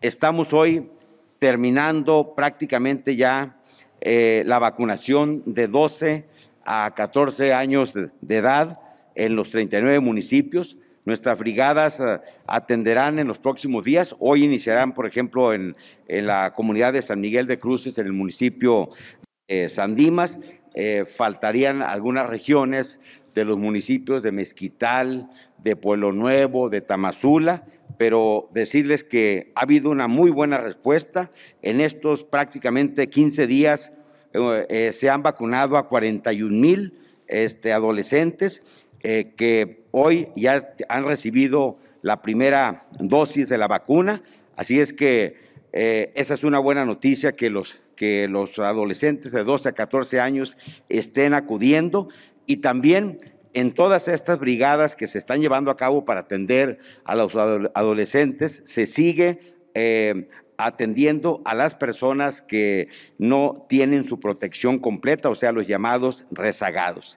Estamos hoy terminando prácticamente ya eh, la vacunación de 12 a 14 años de edad en los 39 municipios. Nuestras brigadas eh, atenderán en los próximos días. Hoy iniciarán, por ejemplo, en, la comunidad de San Miguel de Cruces, en el municipio de San Dimas. Eh, faltarían algunas regiones de los municipios de Mezquital, de Pueblo Nuevo, de Tamazula pero decirles que ha habido una muy buena respuesta. En estos prácticamente 15 días eh, eh, se han vacunado a 41 mil este, adolescentes eh, que hoy ya han recibido la primera dosis de la vacuna. Así es que esa es una buena noticia que los, que los adolescentes de 12 a 14 años estén acudiendo y también en todas estas brigadas que se están llevando a cabo para atender a los adolescentes, se sigue eh, atendiendo a las personas que no tienen su protección completa, o sea, los llamados rezagados.